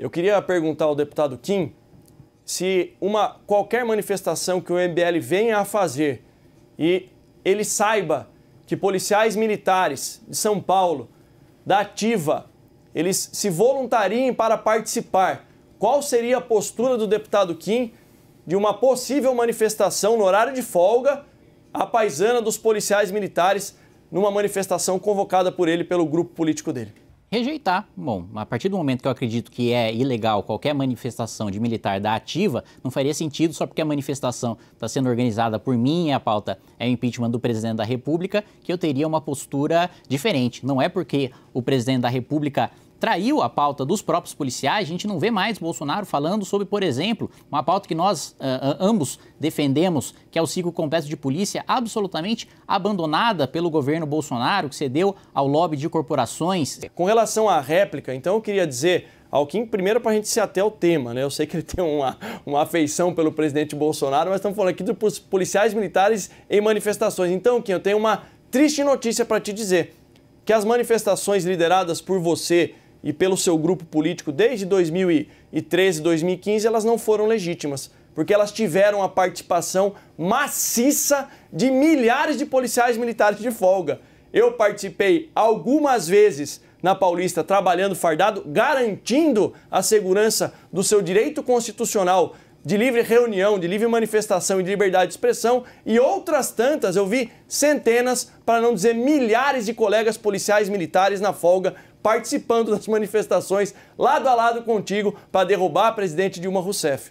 Eu queria perguntar ao deputado Kim se uma qualquer manifestação que o MBL venha a fazer e ele saiba que policiais militares de São Paulo, da Ativa, eles se voluntariem para participar. Qual seria a postura do deputado Kim de uma possível manifestação no horário de folga à paisana dos policiais militares numa manifestação convocada por ele pelo grupo político dele? rejeitar. Bom, a partir do momento que eu acredito que é ilegal qualquer manifestação de militar da ativa, não faria sentido só porque a manifestação está sendo organizada por mim e a pauta é o impeachment do presidente da República, que eu teria uma postura diferente. Não é porque o presidente da República traiu a pauta dos próprios policiais. A gente não vê mais Bolsonaro falando sobre, por exemplo, uma pauta que nós uh, ambos defendemos, que é o ciclo completo de polícia, absolutamente abandonada pelo governo Bolsonaro, que cedeu ao lobby de corporações. Com relação à réplica, então eu queria dizer ao Kim, primeiro para a gente se até o tema, né? Eu sei que ele tem uma, uma afeição pelo presidente Bolsonaro, mas estamos falando aqui dos policiais militares em manifestações. Então, Kim, eu tenho uma triste notícia para te dizer: que as manifestações lideradas por você e pelo seu grupo político desde 2013, 2015, elas não foram legítimas, porque elas tiveram a participação maciça de milhares de policiais militares de folga. Eu participei algumas vezes na Paulista trabalhando fardado, garantindo a segurança do seu direito constitucional de livre reunião, de livre manifestação e de liberdade de expressão, e outras tantas eu vi centenas, para não dizer milhares de colegas policiais militares na folga participando das manifestações lado a lado contigo para derrubar a presidente Dilma Rousseff.